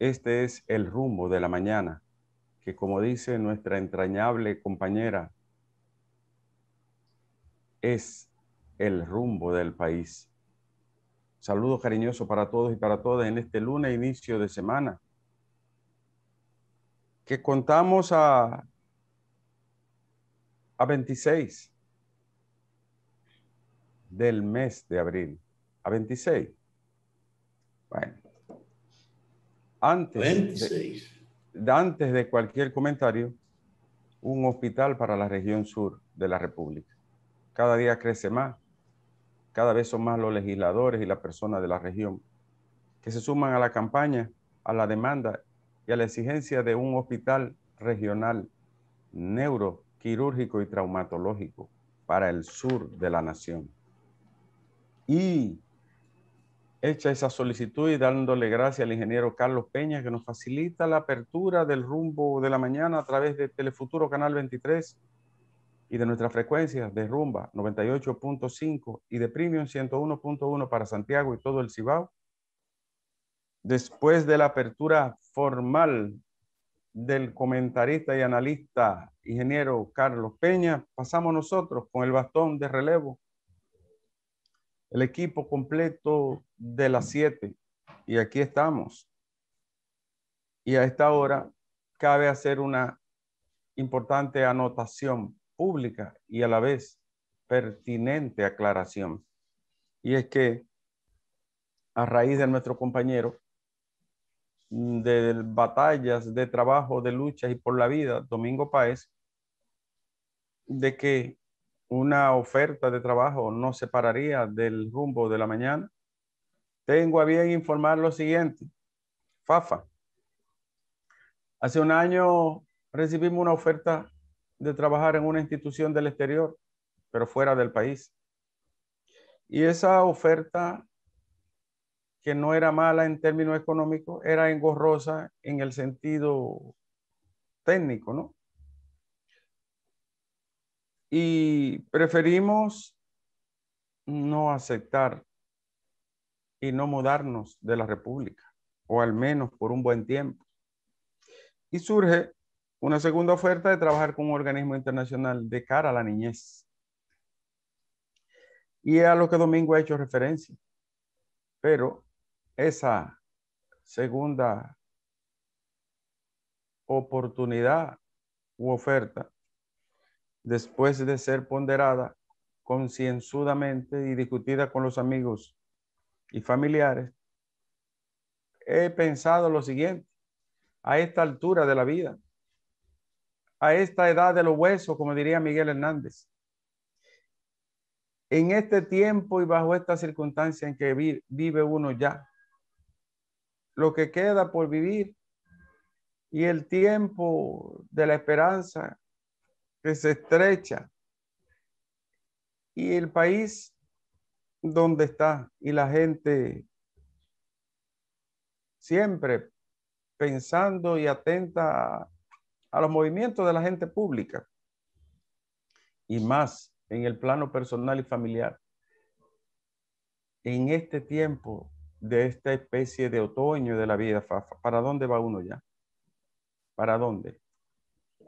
Este es el rumbo de la mañana, que como dice nuestra entrañable compañera, es el rumbo del país. Saludos cariñoso para todos y para todas en este lunes inicio de semana. Que contamos a, a 26 del mes de abril. A 26. Bueno, antes, De, de cualquier comentario, un hospital para la región sur de la República. Cada día crece más, cada vez son más los legisladores y las personas de la región que se suman a la campaña, a la demanda y a la exigencia de un hospital regional neuroquirúrgico y traumatológico para el sur de la nación. Y hecha esa solicitud y dándole gracias al ingeniero Carlos Peña que nos facilita la apertura del rumbo de la mañana a través de Telefuturo Canal 23 y de nuestra frecuencia de Rumba 98.5 y de Premium 101.1 para Santiago y todo el Cibao. Después de la apertura formal del comentarista y analista ingeniero Carlos Peña, pasamos nosotros con el bastón de relevo el equipo completo de las siete, y aquí estamos. Y a esta hora cabe hacer una importante anotación pública y a la vez pertinente aclaración. Y es que a raíz de nuestro compañero, mm, de batallas, de trabajo, de luchas y por la vida, Domingo Páez, de que una oferta de trabajo no se pararía del rumbo de la mañana, tengo a bien informar lo siguiente. Fafa, hace un año recibimos una oferta de trabajar en una institución del exterior, pero fuera del país. Y esa oferta, que no era mala en términos económicos, era engorrosa en el sentido técnico, ¿no? y preferimos no aceptar y no mudarnos de la República, o al menos por un buen tiempo. Y surge una segunda oferta de trabajar con un organismo internacional de cara a la niñez. Y a lo que Domingo ha hecho referencia. Pero esa segunda oportunidad u oferta después de ser ponderada concienzudamente y discutida con los amigos y familiares, he pensado lo siguiente, a esta altura de la vida, a esta edad de los huesos, como diría Miguel Hernández, en este tiempo y bajo esta circunstancia en que vive uno ya, lo que queda por vivir y el tiempo de la esperanza que se estrecha y el país donde está y la gente siempre pensando y atenta a los movimientos de la gente pública y más en el plano personal y familiar. En este tiempo de esta especie de otoño de la vida, ¿para dónde va uno ya? ¿Para dónde?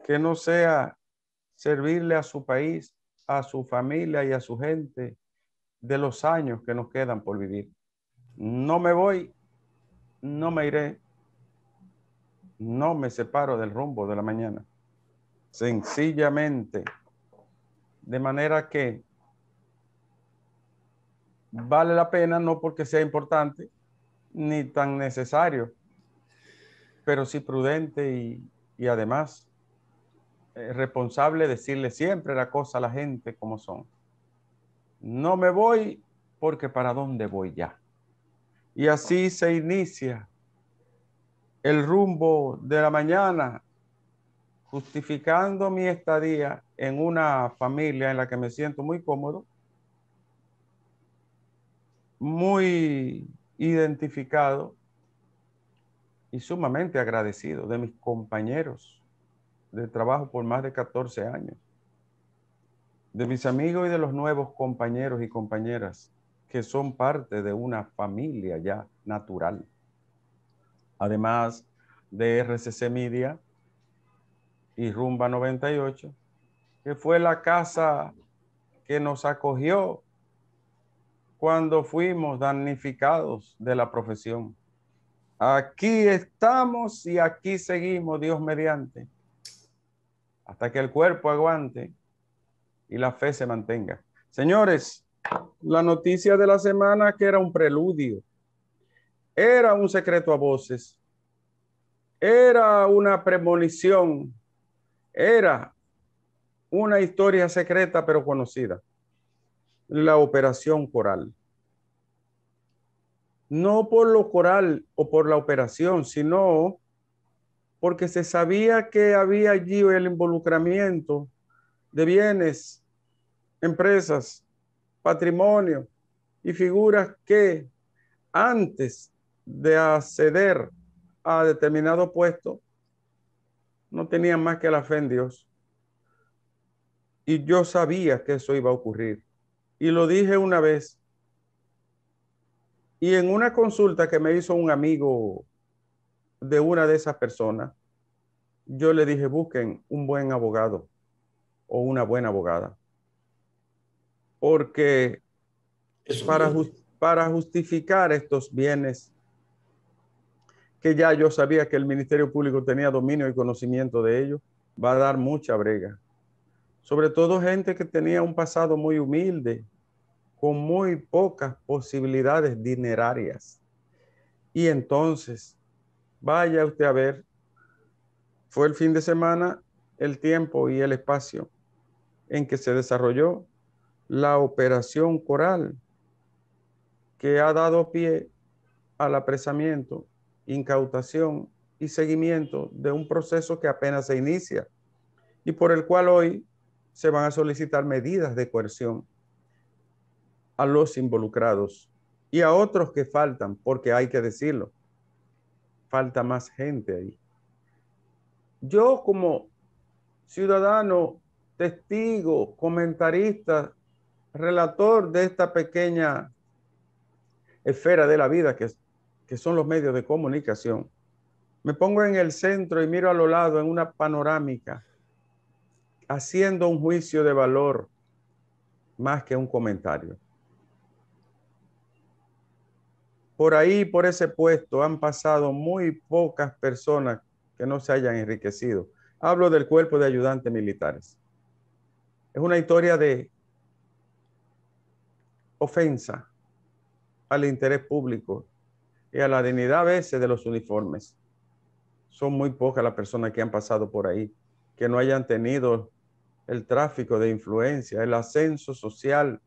Que no sea servirle a su país, a su familia y a su gente de los años que nos quedan por vivir. No me voy, no me iré, no me separo del rumbo de la mañana. Sencillamente, de manera que vale la pena no porque sea importante ni tan necesario, pero sí prudente y, y además eh, responsable decirle siempre la cosa a la gente como son. No me voy porque para dónde voy ya. Y así se inicia el rumbo de la mañana, justificando mi estadía en una familia en la que me siento muy cómodo, muy identificado y sumamente agradecido de mis compañeros de trabajo por más de 14 años. De mis amigos y de los nuevos compañeros y compañeras que son parte de una familia ya natural. Además de RCC Media y Rumba 98, que fue la casa que nos acogió cuando fuimos damnificados de la profesión. Aquí estamos y aquí seguimos, Dios mediante hasta que el cuerpo aguante y la fe se mantenga. Señores, la noticia de la semana que era un preludio, era un secreto a voces, era una premonición, era una historia secreta pero conocida, la operación coral. No por lo coral o por la operación, sino porque se sabía que había allí el involucramiento de bienes, empresas, patrimonio y figuras que antes de acceder a determinado puesto no tenían más que la fe en Dios. Y yo sabía que eso iba a ocurrir. Y lo dije una vez. Y en una consulta que me hizo un amigo de una de esas personas, yo le dije, busquen un buen abogado o una buena abogada. Porque es para, para justificar estos bienes que ya yo sabía que el Ministerio Público tenía dominio y conocimiento de ellos, va a dar mucha brega. Sobre todo gente que tenía un pasado muy humilde, con muy pocas posibilidades dinerarias. Y entonces Vaya usted a ver, fue el fin de semana, el tiempo y el espacio en que se desarrolló la operación coral que ha dado pie al apresamiento, incautación y seguimiento de un proceso que apenas se inicia y por el cual hoy se van a solicitar medidas de coerción a los involucrados y a otros que faltan, porque hay que decirlo, falta más gente ahí. Yo como ciudadano, testigo, comentarista, relator de esta pequeña esfera de la vida que, que son los medios de comunicación, me pongo en el centro y miro a lo lado en una panorámica, haciendo un juicio de valor más que un comentario. por ahí, por ese puesto, han pasado muy pocas personas que no se hayan enriquecido. Hablo del cuerpo de ayudantes militares. Es una historia de ofensa al interés público y a la dignidad a veces de los uniformes. Son muy pocas las personas que han pasado por ahí, que no hayan tenido el tráfico de influencia, el ascenso social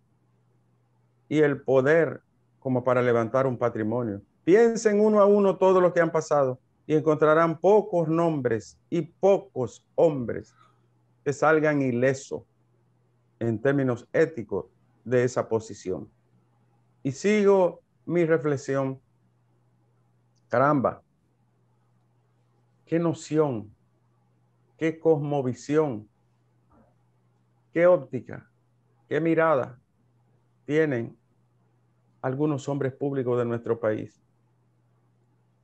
y el poder como para levantar un patrimonio. Piensen uno a uno todo lo que han pasado y encontrarán pocos nombres y pocos hombres que salgan ilesos en términos éticos de esa posición. Y sigo mi reflexión. Caramba, qué noción, qué cosmovisión, qué óptica, qué mirada tienen algunos hombres públicos de nuestro país.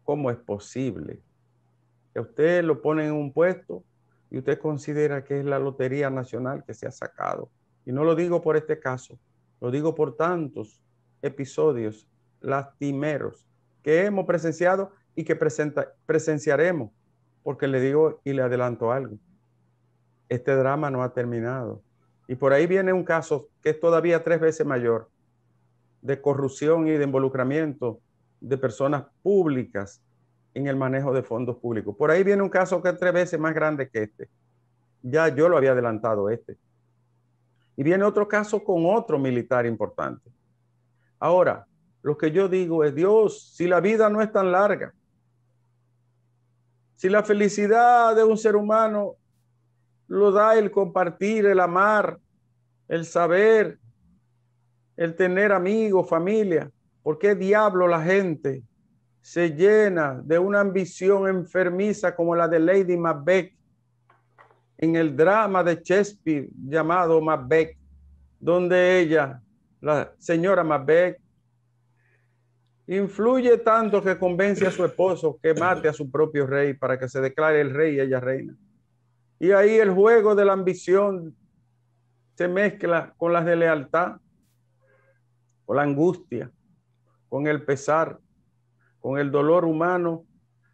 ¿Cómo es posible que usted lo pone en un puesto y usted considera que es la Lotería Nacional que se ha sacado? Y no lo digo por este caso, lo digo por tantos episodios lastimeros que hemos presenciado y que presenciaremos, porque le digo y le adelanto algo, este drama no ha terminado. Y por ahí viene un caso que es todavía tres veces mayor, de corrupción y de involucramiento de personas públicas en el manejo de fondos públicos. Por ahí viene un caso que es tres veces más grande que este. Ya yo lo había adelantado este. Y viene otro caso con otro militar importante. Ahora, lo que yo digo es, Dios, si la vida no es tan larga, si la felicidad de un ser humano lo da el compartir, el amar, el saber, el tener amigos, familia. ¿Por qué diablo la gente se llena de una ambición enfermiza como la de Lady Macbeth en el drama de Shakespeare llamado Macbeth, donde ella, la señora Macbeth, influye tanto que convence a su esposo que mate a su propio rey para que se declare el rey y ella reina. Y ahí el juego de la ambición se mezcla con las de lealtad la angustia, con el pesar, con el dolor humano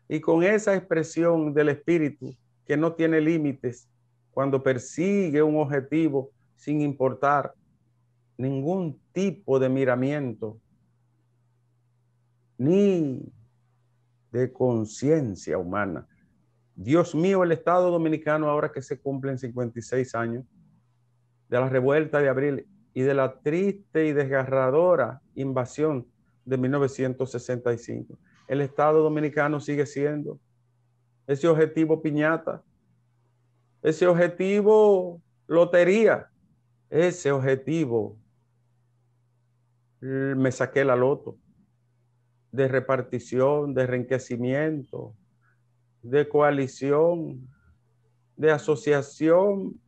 y con esa expresión del espíritu que no tiene límites cuando persigue un objetivo sin importar ningún tipo de miramiento ni de conciencia humana. Dios mío, el Estado Dominicano, ahora que se cumplen 56 años de la revuelta de abril, y de la triste y desgarradora invasión de 1965. El Estado dominicano sigue siendo ese objetivo piñata, ese objetivo lotería, ese objetivo me saqué la loto de repartición, de enriquecimiento, de coalición, de asociación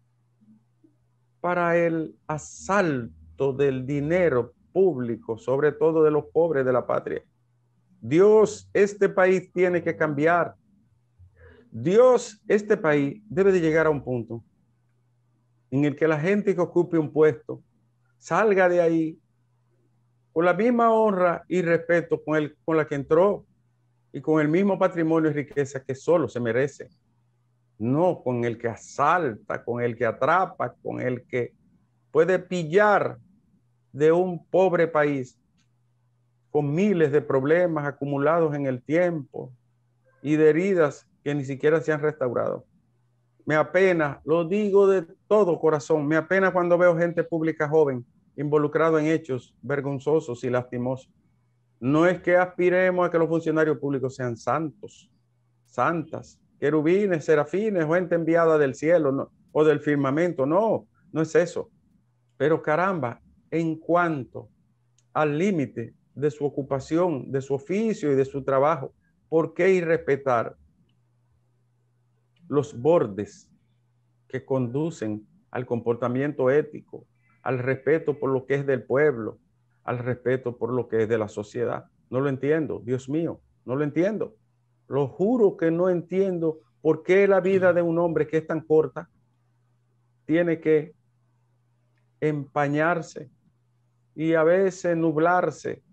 para el asalto del dinero público, sobre todo de los pobres de la patria. Dios, este país tiene que cambiar. Dios, este país debe de llegar a un punto en el que la gente que ocupe un puesto salga de ahí con la misma honra y respeto con, el, con la que entró y con el mismo patrimonio y riqueza que solo se merece. No, con el que asalta, con el que atrapa, con el que puede pillar de un pobre país con miles de problemas acumulados en el tiempo y de heridas que ni siquiera se han restaurado. Me apena, lo digo de todo corazón, me apena cuando veo gente pública joven involucrado en hechos vergonzosos y lastimosos. No es que aspiremos a que los funcionarios públicos sean santos, santas, querubines, serafines gente enviada del cielo o del firmamento. No, no es eso. Pero caramba, en cuanto al límite de su ocupación, de su oficio y de su trabajo, ¿por qué irrespetar los bordes que conducen al comportamiento ético, al respeto por lo que es del pueblo, al respeto por lo que es de la sociedad? No lo entiendo, Dios mío, no lo entiendo. Lo juro que no entiendo por qué la vida de un hombre que es tan corta tiene que empañarse y a veces nublarse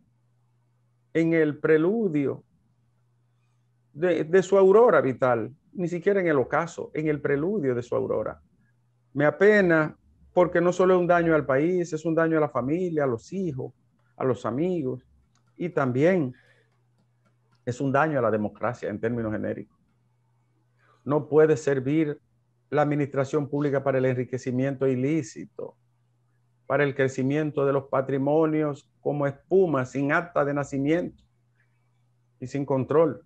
en el preludio de, su aurora vital, ni siquiera en el ocaso, en el preludio de su aurora. Me apena porque no solo es un daño al país, es un daño a la familia, a los hijos, a los amigos y también es un daño a la democracia en términos genéricos. No puede servir la administración pública para el enriquecimiento ilícito, para el crecimiento de los patrimonios como espuma, sin acta de nacimiento y sin control.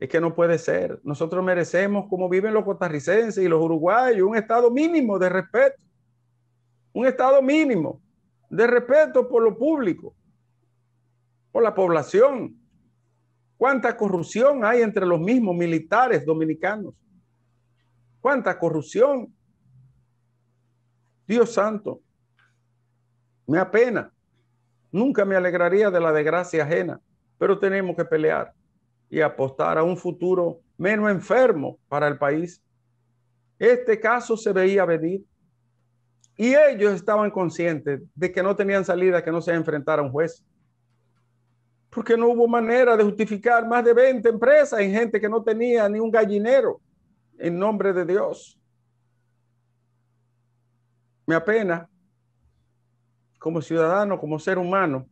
Es que no puede ser. Nosotros merecemos, como viven los costarricenses y los uruguayos, un estado mínimo de respeto. Un estado mínimo de respeto por lo público, por la población, ¿Cuánta corrupción hay entre los mismos militares dominicanos? ¿Cuánta corrupción? Dios santo, me apena. Nunca me alegraría de la desgracia ajena, pero tenemos que pelear y apostar a un futuro menos enfermo para el país. Este caso se veía venir y ellos estaban conscientes de que no tenían salida que no se enfrentara a un juez porque no hubo manera de justificar más de 20 empresas y gente que no tenía ni un gallinero en nombre de Dios. Me apena como ciudadano, como ser humano,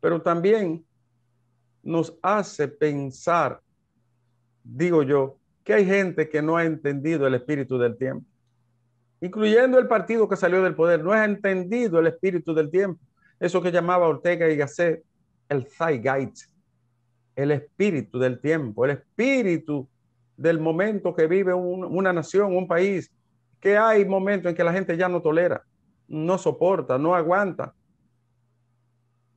pero también nos hace pensar, digo yo, que hay gente que no ha entendido el espíritu del tiempo, incluyendo el partido que salió del poder, no ha entendido el espíritu del tiempo, eso que llamaba Ortega y Gasset el zeitgeist, el espíritu del tiempo, el espíritu del momento que vive una nación, un país, que hay momentos en que la gente ya no tolera, no soporta, no aguanta,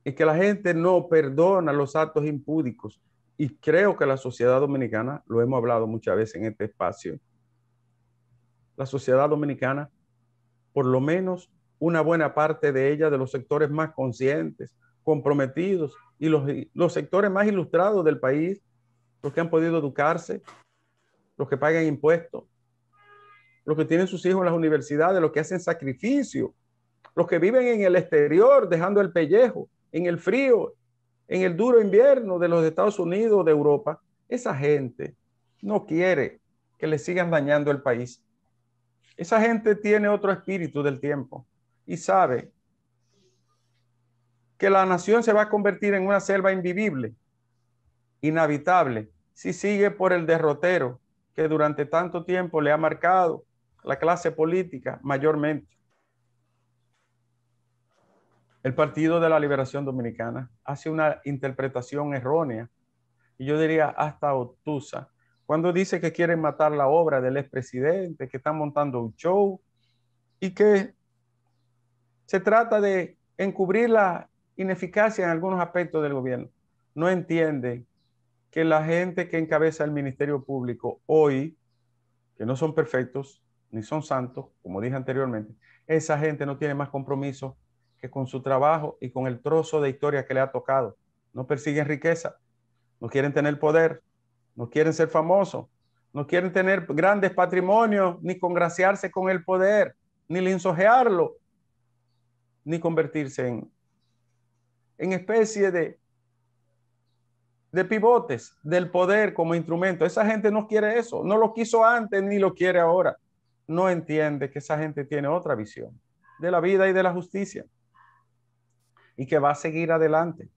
y que la gente no perdona los actos impúdicos. Y creo que la sociedad dominicana, lo hemos hablado muchas veces en este espacio, la sociedad dominicana, por lo menos una buena parte de ella, de los sectores más conscientes, comprometidos, y los, sectores más ilustrados del país, los que han podido educarse, los que pagan impuestos, los que tienen sus hijos en las universidades, los que hacen sacrificio, los que viven en el exterior dejando el pellejo, en el frío, en el duro invierno de los Estados Unidos, de Europa, esa gente no quiere que le sigan dañando el país. Esa gente tiene otro espíritu del tiempo y sabe la nación se va a convertir en una selva invivible, inhabitable, si sigue por el derrotero que durante tanto tiempo le ha marcado la clase política mayormente. El Partido de la Liberación Dominicana hace una interpretación errónea y yo diría hasta obtusa cuando dice que quieren matar la obra del expresidente, que están montando un show y que se trata de encubrir la ineficacia en algunos aspectos del gobierno. No entienden que la gente que encabeza el Ministerio Público hoy, que no son perfectos ni son santos, como dije anteriormente, esa gente no tiene más compromiso que con su trabajo y con el trozo de historia que le ha tocado. No persiguen riqueza, no quieren tener poder, no quieren ser famosos, no quieren tener grandes patrimonios, ni congraciarse con el poder, ni linsojearlo, ni convertirse en, en especie de, de pivotes del poder como instrumento. Esa gente no quiere eso, no lo quiso antes ni lo quiere ahora. No entiende que esa gente tiene otra visión de la vida y de la justicia y que va a seguir adelante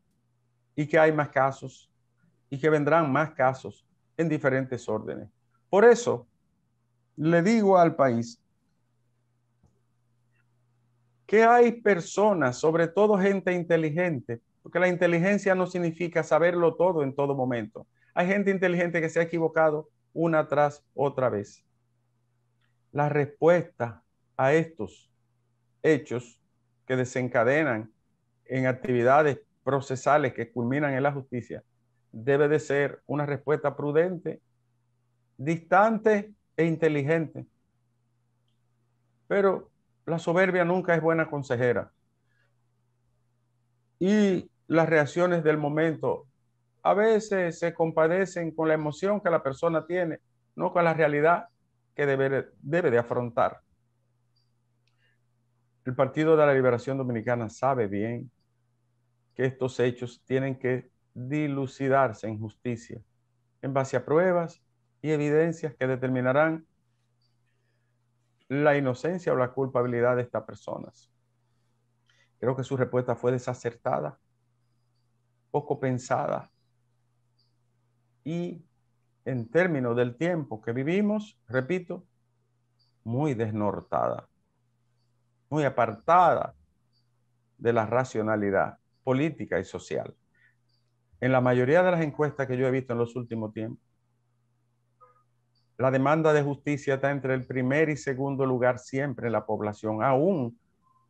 y que hay más casos y que vendrán más casos en diferentes órdenes. Por eso le digo al país que hay personas, sobre todo gente inteligente, porque la inteligencia no significa saberlo todo en todo momento. Hay gente inteligente que se ha equivocado una tras otra vez. La respuesta a estos hechos que desencadenan en actividades procesales que culminan en la justicia debe de ser una respuesta prudente, distante e inteligente. Pero la soberbia nunca es buena consejera. Y las reacciones del momento a veces se compadecen con la emoción que la persona tiene, no con la realidad que debe, debe de afrontar. El Partido de la Liberación Dominicana sabe bien que estos hechos tienen que dilucidarse en justicia, en base a pruebas y evidencias que determinarán la inocencia o la culpabilidad de estas personas. Creo que su respuesta fue desacertada, poco pensada y en términos del tiempo que vivimos, repito, muy desnortada, muy apartada de la racionalidad política y social. En la mayoría de las encuestas que yo he visto en los últimos tiempos, la demanda de justicia está entre el primer y segundo lugar siempre en la población, aún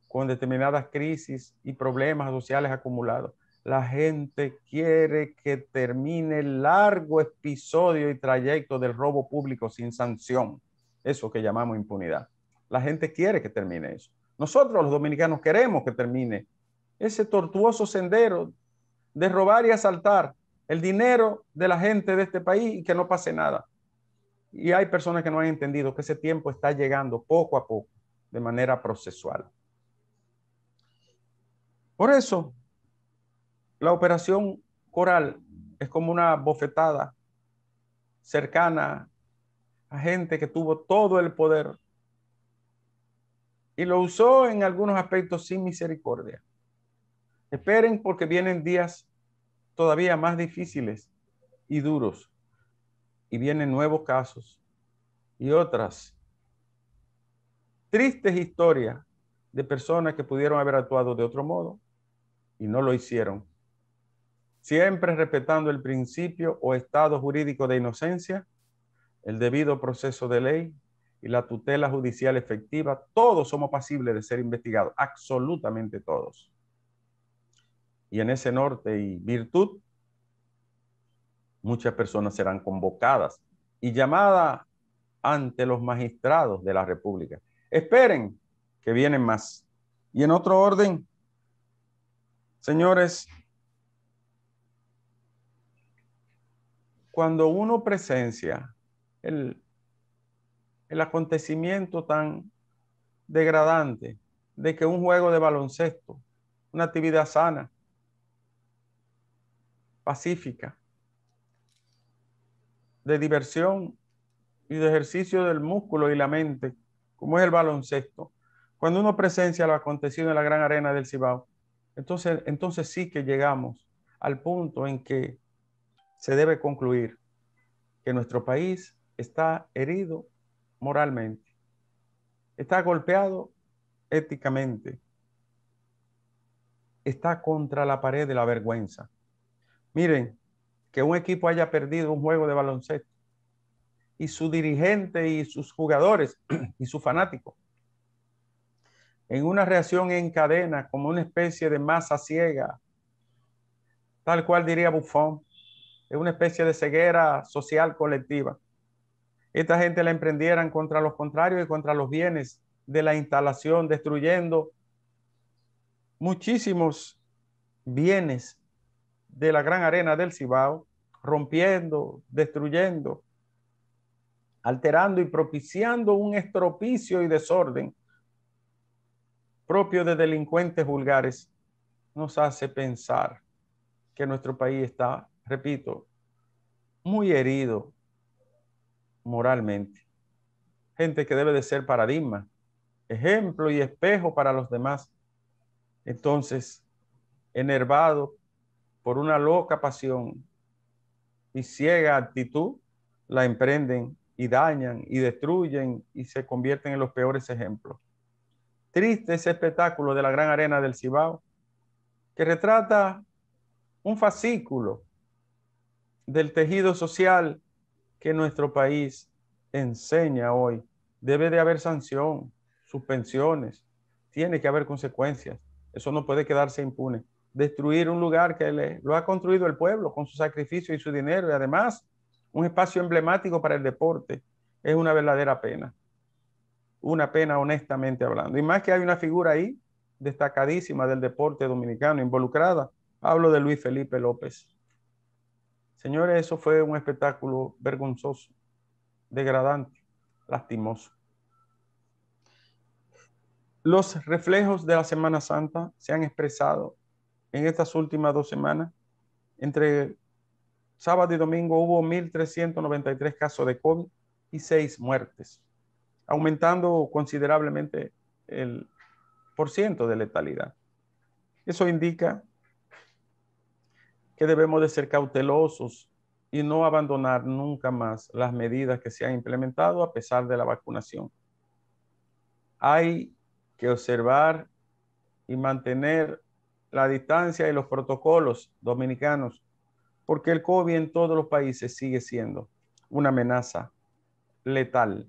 con determinadas crisis y problemas sociales acumulados. La gente quiere que termine el largo episodio y trayecto del robo público sin sanción, eso que llamamos impunidad. La gente quiere que termine eso. Nosotros los dominicanos queremos que termine ese tortuoso sendero de robar y asaltar el dinero de la gente de este país y que no pase nada. Y hay personas que no han entendido que ese tiempo está llegando poco a poco, de manera procesual. Por eso, la operación coral es como una bofetada cercana a gente que tuvo todo el poder y lo usó en algunos aspectos sin misericordia. Esperen porque vienen días todavía más difíciles y duros y vienen nuevos casos y otras tristes historias de personas que pudieron haber actuado de otro modo y no lo hicieron. Siempre respetando el principio o estado jurídico de inocencia, el debido proceso de ley y la tutela judicial efectiva, todos somos pasibles de ser investigados, absolutamente todos. Y en ese norte y virtud muchas personas serán convocadas y llamadas ante los magistrados de la República. Esperen que vienen más. Y en otro orden, señores, cuando uno presencia el, el acontecimiento tan degradante de que un juego de baloncesto, una actividad sana, pacífica, de diversión y de ejercicio del músculo y la mente, como es el baloncesto. Cuando uno presencia lo acontecido en la gran arena del Cibao, entonces, entonces sí que llegamos al punto en que se debe concluir que nuestro país está herido moralmente, está golpeado éticamente, está contra la pared de la vergüenza. Miren, que un equipo haya perdido un juego de baloncesto y su dirigente y sus jugadores y su fanático en una reacción en cadena como una especie de masa ciega, tal cual diría Buffon, es una especie de ceguera social colectiva. Esta gente la emprendieran contra los contrarios y contra los bienes de la instalación, destruyendo muchísimos bienes de la gran arena del Cibao, rompiendo, destruyendo, alterando y propiciando un estropicio y desorden propio de delincuentes vulgares, nos hace pensar que nuestro país está, repito, muy herido moralmente. Gente que debe de ser paradigma, ejemplo y espejo para los demás. Entonces, enervado, por una loca pasión y ciega actitud, la emprenden y dañan y destruyen y se convierten en los peores ejemplos. Triste ese espectáculo de la gran arena del Cibao, que retrata un fascículo del tejido social que nuestro país enseña hoy. Debe de haber sanción, suspensiones, tiene que haber consecuencias. Eso no puede quedarse impune destruir un lugar que lo ha construido el pueblo con su sacrificio y su dinero y además un espacio emblemático para el deporte. Es una verdadera pena, una pena honestamente hablando. Y más que hay una figura ahí destacadísima del deporte dominicano involucrada, hablo de Luis Felipe López. Señores, eso fue un espectáculo vergonzoso, degradante, lastimoso. Los reflejos de la Semana Santa se han expresado en estas últimas dos semanas. Entre sábado y domingo hubo 1.393 casos de COVID y 6 muertes, aumentando considerablemente el porcentaje de letalidad. Eso indica que debemos de ser cautelosos y no abandonar nunca más las medidas que se han implementado a pesar de la vacunación. Hay que observar y mantener la distancia y los protocolos dominicanos, porque el COVID en todos los países sigue siendo una amenaza letal.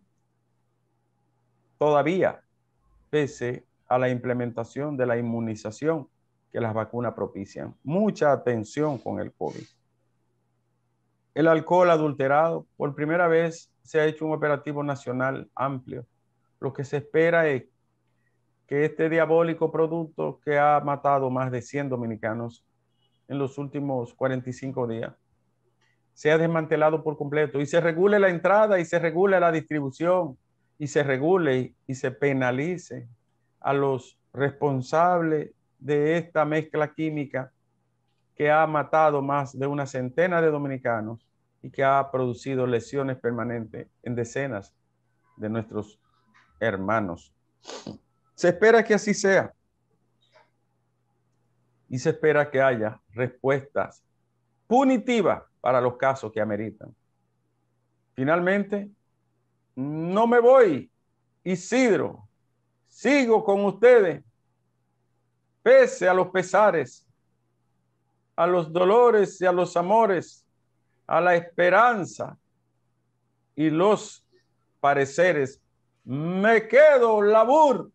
Todavía, pese a la implementación de la inmunización que las vacunas propician. Mucha atención con el COVID. El alcohol adulterado, por primera vez se ha hecho un operativo nacional amplio. Lo que se espera es que este diabólico producto que ha matado más de 100 dominicanos en los últimos 45 días sea desmantelado por completo y se regule la entrada y se regule la distribución y se regule y se penalice a los responsables de esta mezcla química que ha matado más de una centena de dominicanos y que ha producido lesiones permanentes en decenas de nuestros hermanos. Se espera que así sea. Y se espera que haya respuestas punitivas para los casos que ameritan. Finalmente, no me voy, Isidro, sigo con ustedes, pese a los pesares, a los dolores y a los amores, a la esperanza y los pareceres. Me quedo, labur